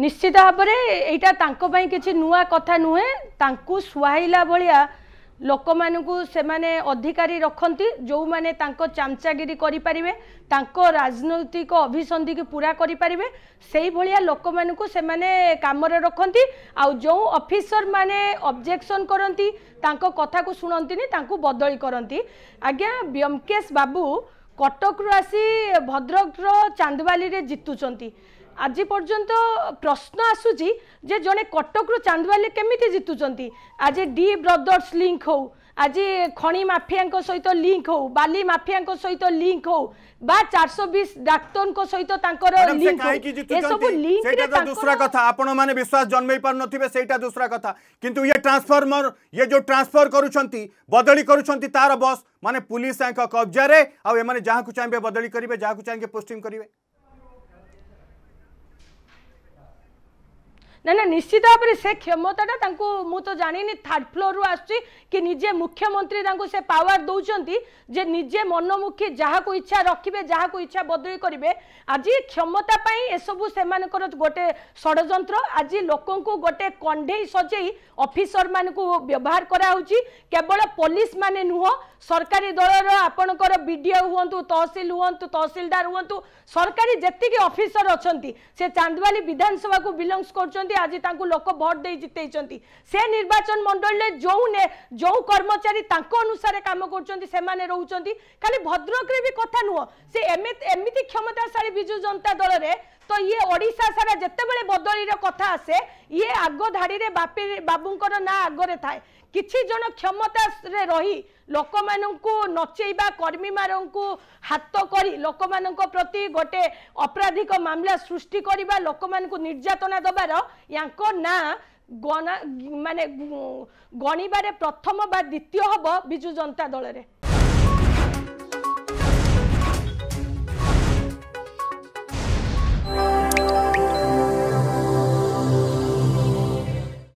ନିଶ୍ଚିତ ଭାବରେ ଏଇଟା ତାଙ୍କ ପାଇଁ କିଛି ନୂଆ କଥା ନୁହେଁ ତାଙ୍କୁ ସୁହାଇଲା ଭଳିଆ ଲୋକମାନଙ୍କୁ ସେମାନେ ଅଧିକାରୀ ରଖନ୍ତି ଯେଉଁମାନେ ତାଙ୍କ ଚାମଚାଗିରି କରିପାରିବେ ତାଙ୍କ ରାଜନୈତିକ ଅଭିସନ୍ଧିକୁ ପୁରା କରିପାରିବେ ସେଇଭଳିଆ ଲୋକମାନଙ୍କୁ ସେମାନେ କାମରେ ରଖନ୍ତି ଆଉ ଯେଉଁ ଅଫିସରମାନେ ଅବଜେକ୍ସନ୍ କରନ୍ତି ତାଙ୍କ କଥାକୁ ଶୁଣନ୍ତିନି ତାଙ୍କୁ ବଦଳି କରନ୍ତି ଆଜ୍ଞା ବ୍ୟମକେଶ ବାବୁ କଟକରୁ ଆସି ଭଦ୍ରକର ଚାନ୍ଦବାଲିରେ ଜିତୁଛନ୍ତି আজি পর্যন্ত প্রশ্ন আসুচি যে জনে কটকরু চান্দবালি কেমিতি জিতুচন্তি আজ ডি ব্রদর্স লিঙ্ক হোক আজি খনি মাফিয়াঙ্ক সহিত লিঙ্ক হোক বালি মাফিয়াঙ্ক সহিত লিঙ্ক হোক বা 420 ডাক্তরଙ୍କ সহিত তাঙ্কর লিঙ্ক হোক এসব লিঙ্ক সেটা তো दूसरा কথা আপন মানে বিশ্বাস জন্মেই পার নথিবে সেইটা दूसरा কথা কিন্তু ইয়ে ট্রান্সফরমর ইয়ে যে ট্রান্সফার করুচন্তি বদলি করুচন্তি তার বস মানে পুলিশ আঙ্ক কবজারে আর এমানে যাহাকু চাইবে বদলি করিবে যাহাকু চাইবে পোস্টিং করিবে না না নিশ্চিত ভাবে সে ক্ষমতাটা তাঁকু মু তো জানিনি থার্ড ফ্লোর রু আসছি কি নিজে মুখ্যমন্ত্রী তাঁকু সে পাওয়ার দৌঁচন্তি যে নিজে মনমুখী যাহাকু ইচ্ছা রাখবে যাহাকু ইচ্ছা বদলি করবে আজি ক্ষমতা পাই এসবু সেমানকর গোটে ষড়যন্ত্র আজি লোকଙ୍କୁ গোটে কণ্ଢେଇ সজেই অফিসর মানুষ ব্যবহার করা হচ্ছে কেবল পুলিশ মানে নুহ সরকারি দলর আপনার বিডিও হুঁতু তহসিল হুঁতু তহসিলদার হুঁতু সরকারি যেত অফিসর অনেক সে চান্দবালি বিধানসভা বিলংস করছেন আজ তাঁকু লোক ভোট দিয়ে জিতাইছেন সে নির্বাচন মন্ডলীরে যে যে কর্মচারী তাঁক অনুসারে কাম করছেন সে রয়েছেন খালি ভদ্রকরে বি কথা নুহ সে এমিতি ক্ষমতাশালী বিজু জনতা দলরে তো ইয়ে ওড়িশা সারা যেতবে বদলির কথা আসে ইয়ে আগ ধাড়ি বাপি বাবুঙ্কর না আগরে থাকে কিছু জন ক্ষমতারে রহি ଲୋକମାନଙ୍କୁ ନଚେଇବା କର୍ମୀମାନଙ୍କୁ ହାତ କରି ଲୋକମାନଙ୍କ ପ୍ରତି ଗୋଟେ ଅପରାଧିକ ମାମଲା ସୃଷ୍ଟି କରିବା ଲୋକମାନଙ୍କୁ ନିର୍ଯାତନା ଦେବାର ୟାଙ୍କ ନାଁ ଗଣା ମାନେ ଗଣିବାରେ ପ୍ରଥମ ବା ଦ୍ୱିତୀୟ ହେବ ବିଜୁ ଜନତା ଦଳରେ